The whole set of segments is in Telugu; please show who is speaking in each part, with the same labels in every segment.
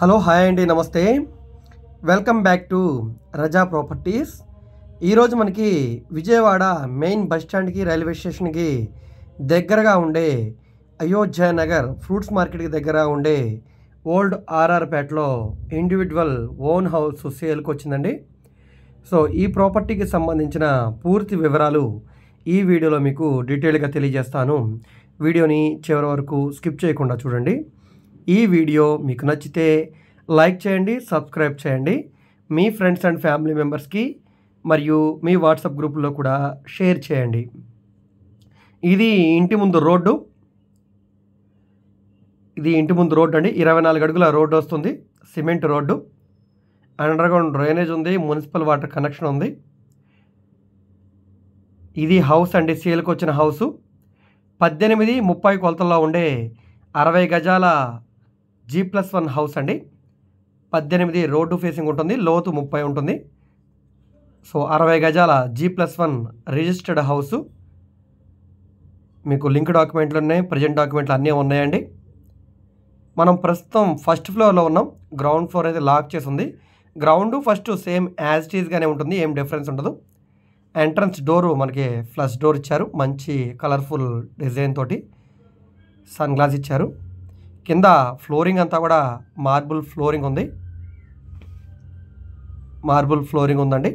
Speaker 1: హలో హాయ్ అండి నమస్తే welcome back to Raza properties ఈరోజు మనకి విజయవాడ మెయిన్ బస్ స్టాండ్కి రైల్వే స్టేషన్కి దగ్గరగా ఉండే అయోధ్య నగర్ ఫ్రూట్స్ మార్కెట్కి దగ్గర ఉండే ఓల్డ్ ఆర్ఆర్పేటలో ఇండివిజువల్ ఓన్ హౌస్ సేల్కి వచ్చిందండి సో ఈ ప్రాపర్టీకి సంబంధించిన పూర్తి వివరాలు ఈ వీడియోలో మీకు డీటెయిల్గా తెలియజేస్తాను వీడియోని చివరి వరకు స్కిప్ చేయకుండా చూడండి ఈ వీడియో మీకు నచ్చితే లైక్ చేయండి సబ్స్క్రైబ్ చేయండి మీ ఫ్రెండ్స్ అండ్ ఫ్యామిలీ మెంబర్స్కి మరియు మీ వాట్సాప్ గ్రూప్లో కూడా షేర్ చేయండి ఇది ఇంటి ముందు రోడ్డు ఇది ఇంటి ముందు రోడ్డు అండి ఇరవై నాలుగు అడుగుల రోడ్డు వస్తుంది cement road under ground drainage ఉంది మున్సిపల్ వాటర్ కనెక్షన్ ఉంది ఇది హౌస్ అండి సేల్కి వచ్చిన హౌసు పద్దెనిమిది ముప్పై కొలతల్లో ఉండే అరవై గజాల జీ ప్లస్ వన్ హౌస్ అండి పద్దెనిమిది రోడ్డు ఫేసింగ్ ఉంటుంది లోతు ముప్పై ఉంటుంది సో అరవై గజాల G plus one registered house మీకు లింక్ డాక్యుమెంట్లు ఉన్నాయి ప్రజెంట్ డాక్యుమెంట్లు అన్నీ ఉన్నాయండి మనం ప్రస్తుతం ఫస్ట్ ఫ్లోర్లో ఉన్నాం గ్రౌండ్ ఫ్లోర్ అయితే లాక్ చేసి ఉంది గ్రౌండ్ ఫస్ట్ సేమ్ యాజ్ టీజ్గానే ఉంటుంది ఏం డిఫరెన్స్ ఉండదు ఎంట్రన్స్ డోరు మనకి ఫ్లష్ డోర్ ఇచ్చారు మంచి కలర్ఫుల్ డిజైన్ తోటి సన్ గ్లాస్ ఇచ్చారు కింద ఫ్లోరింగ్ అంతా కూడా మార్బుల్ ఫ్లోరింగ్ ఉంది మార్బుల్ ఫ్లోరింగ్ ఉందండి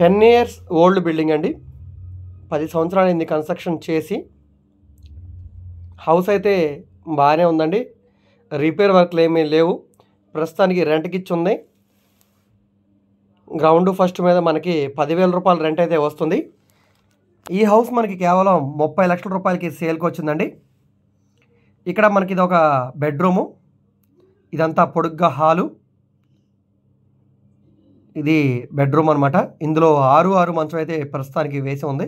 Speaker 1: టెన్ ఇయర్స్ ఓల్డ్ బిల్డింగ్ అండి పది సంవత్సరాలు ఇంది కన్స్ట్రక్షన్ చేసి హౌస్ అయితే బాగానే ఉందండి రిపేర్ వర్క్లు ఏమీ లేవు ప్రస్తుతానికి రెంట్కి ఇచ్చి ఉంది గ్రౌండ్ ఫస్ట్ మీద మనకి పదివేల రూపాయల రెంట్ అయితే వస్తుంది ఈ హౌస్ మనకి కేవలం ముప్పై లక్షల రూపాయలకి సేల్కి వచ్చిందండి ఇక్కడ మనకి ఇది ఒక బెడ్రూము ఇదంతా పొడుగ్గా హాలు ఇది బెడ్రూమ్ అనమాట ఇందులో ఆరు ఆరు మంచం అయితే ప్రస్తుతానికి వేసి ఉంది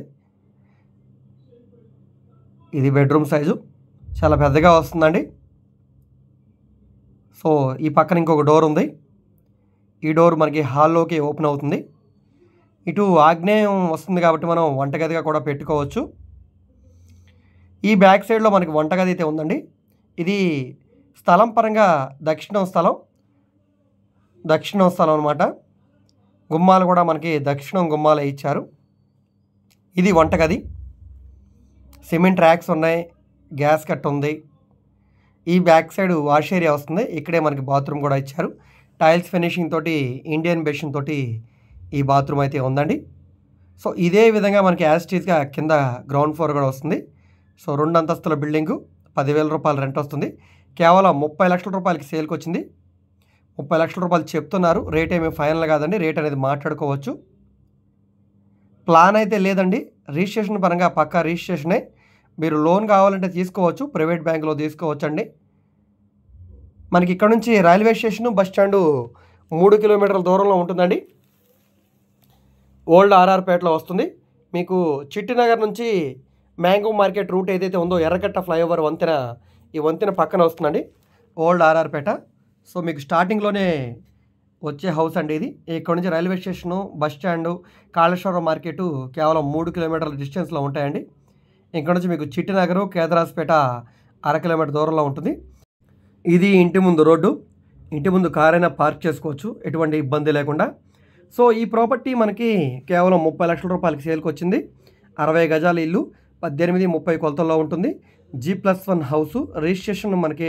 Speaker 1: ఇది బెడ్రూమ్ సైజు చాలా పెద్దగా వస్తుందండి సో ఈ పక్కన ఇంకొక డోర్ ఉంది ఈ డోర్ మనకి హాల్లోకి ఓపెన్ అవుతుంది ఇటు ఆగ్నేయం వస్తుంది కాబట్టి మనం వంటగదిగా కూడా పెట్టుకోవచ్చు ఈ బ్యాక్ సైడ్లో మనకి వంటగది అయితే ఉందండి ఇది స్థలం పరంగా దక్షిణం స్థలం దక్షిణం స్థలం అనమాట గుమ్మాలు కూడా మనకి దక్షిణం గుమ్మాలు ఇచ్చారు ఇది వంటగది సిమెంట్ ర్యాక్స్ ఉన్నాయి గ్యాస్ కట్ ఉంది ఈ బ్యాక్ సైడ్ వాష్ ఏరియా వస్తుంది ఇక్కడే మనకి బాత్రూమ్ కూడా ఇచ్చారు టైల్స్ ఫినిషింగ్ తోటి ఇండియన్ బెషింగ్ తోటి ఈ బాత్రూమ్ అయితే ఉందండి సో ఇదే విధంగా మనకి టీజ్గా కింద గ్రౌండ్ ఫ్లోర్ కూడా వస్తుంది సో రెండు అంతస్తుల బిల్డింగు పదివేల రూపాయలు రెంట్ వస్తుంది కేవలం ముప్పై లక్షల రూపాయలకి సేల్కి వచ్చింది ముప్పై లక్షల రూపాయలు చెప్తున్నారు రేట్ ఏమి ఫైనల్ కాదండి రేట్ అనేది మాట్లాడుకోవచ్చు ప్లాన్ అయితే లేదండి రిజిస్ట్రేషన్ పరంగా పక్కా రిజిస్ట్రేషనే మీరు లోన్ కావాలంటే తీసుకోవచ్చు ప్రైవేట్ బ్యాంకులో తీసుకోవచ్చండి మనకి ఇక్కడ నుంచి రైల్వే స్టేషను బస్ స్టాండు మూడు కిలోమీటర్ల దూరంలో ఉంటుందండి ఓల్డ్ ఆర్ఆర్పేటలో వస్తుంది మీకు చిట్టినగర్ నుంచి మ్యాంగో మార్కెట్ రూట్ ఏదైతే ఉందో ఎర్రగట్ట ఫ్లైఓవర్ వంతెన ఈ వంతెన పక్కన వస్తుందండి ఓల్డ్ ఆర్ఆర్పేట సో మీకు స్టార్టింగ్లోనే వచ్చే హౌస్ అండి ఇది ఇక్కడ నుంచి railway station bus stand Kaleswaram market కేవలం మూడు కిలోమీటర్ల డిస్టెన్స్లో ఉంటాయండి ఇక్కడ నుంచి మీకు చిట్టినగరు కేదరాజ్పేట అర కిలోమీటర్ దూరంలో ఉంటుంది ఇది ఇంటి ముందు రోడ్డు ఇంటి ముందు కారైనా పార్క్ చేసుకోవచ్చు ఎటువంటి ఇబ్బంది లేకుండా సో ఈ ప్రాపర్టీ మనకి కేవలం ముప్పై లక్షల రూపాయలకి సేల్కి వచ్చింది అరవై గజాల ఇల్లు పద్దెనిమిది ముప్పై కొలతల్లో ఉంటుంది G plus one house registration మనకి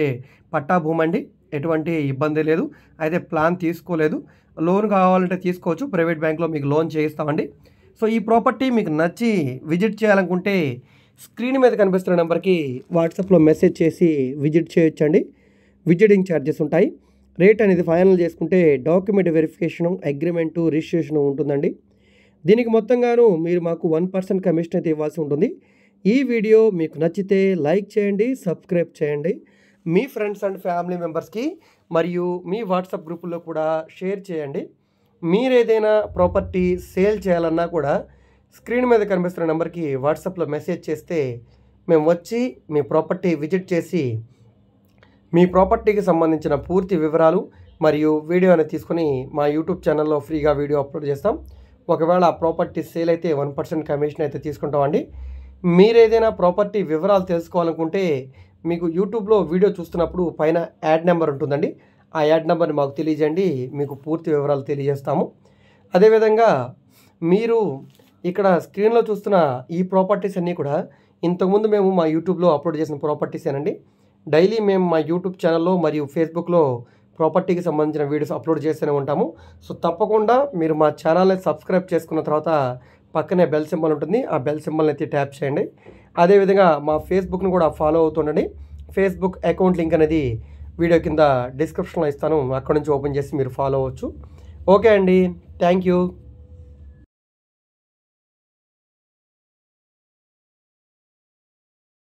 Speaker 1: పట్టా భూమి అండి ఎటువంటి ఇబ్బంది లేదు అయితే ప్లాన్ తీసుకోలేదు లోన్ కావాలంటే తీసుకోవచ్చు ప్రైవేట్ బ్యాంక్లో మీకు లోన్ చేయిస్తామండి సో ఈ ప్రాపర్టీ మీకు నచ్చి విజిట్ చేయాలనుకుంటే స్క్రీన్ మీద కనిపిస్తున్న నెంబర్కి వాట్సాప్లో మెసేజ్ చేసి విజిట్ చేయొచ్చండి విజిటింగ్ ఛార్జెస్ ఉంటాయి రేట్ అనేది ఫైనల్ చేసుకుంటే డాక్యుమెంట్ వెరిఫికేషను అగ్రిమెంటు రిజిస్ట్రేషను ఉంటుందండి దీనికి మొత్తంగాను మీరు మాకు వన్ పర్సెంట్ కమిషన్ అయితే ఇవ్వాల్సి ఉంటుంది ఈ వీడియో మీకు నచ్చితే లైక్ చేయండి సబ్స్క్రైబ్ చేయండి మీ ఫ్రెండ్స్ అండ్ ఫ్యామిలీ మెంబర్స్కి మరియు మీ వాట్సాప్ గ్రూపుల్లో కూడా షేర్ చేయండి మీరేదైనా ప్రాపర్టీ సేల్ చేయాలన్నా కూడా స్క్రీన్ మీద కనిపిస్తున్న నెంబర్కి వాట్సాప్లో మెసేజ్ చేస్తే మేము వచ్చి మీ ప్రాపర్టీ విజిట్ చేసి మీ ప్రాపర్టీకి సంబంధించిన పూర్తి వివరాలు మరియు వీడియో అనేది తీసుకొని మా యూట్యూబ్ ఛానల్లో ఫ్రీగా వీడియో అప్లోడ్ చేస్తాం ఒకవేళ ఆ ప్రాపర్టీ సేల్ అయితే వన్ పర్సెంట్ కమిషన్ అయితే తీసుకుంటామండి మీరు ఏదైనా ప్రాపర్టీ వివరాలు తెలుసుకోవాలనుకుంటే మీకు యూట్యూబ్లో వీడియో చూస్తున్నప్పుడు పైన యాడ్ నెంబర్ ఉంటుందండి ఆ యాడ్ నెంబర్ని మాకు తెలియజేయండి మీకు పూర్తి వివరాలు తెలియజేస్తాము అదేవిధంగా మీరు ఇక్కడ స్క్రీన్లో చూస్తున్న ఈ ప్రాపర్టీస్ అన్నీ కూడా ఇంతకుముందు మేము మా యూట్యూబ్లో అప్లోడ్ చేసిన ప్రాపర్టీసేనండి డైలీ మేము మా యూట్యూబ్ ఛానల్లో మరియు ఫేస్బుక్లో ప్రాపర్టీకి సంబంధించిన వీడియోస్ అప్లోడ్ చేస్తూనే ఉంటాము సో తప్పకుండా మీరు మా ఛానల్ని సబ్స్క్రైబ్ చేసుకున్న తర్వాత పక్కనే బెల్ సింబల్ ఉంటుంది ఆ బెల్ సింబల్ని అయితే ట్యాప్ చేయండి అదేవిధంగా మా ఫేస్బుక్ను కూడా ఫాలో అవుతుండండి ఫేస్బుక్ అకౌంట్ లింక్ అనేది వీడియో కింద డిస్క్రిప్షన్లో ఇస్తాను అక్కడ నుంచి ఓపెన్ చేసి మీరు ఫాలో అవ్వచ్చు ఓకే అండి థ్యాంక్ యూ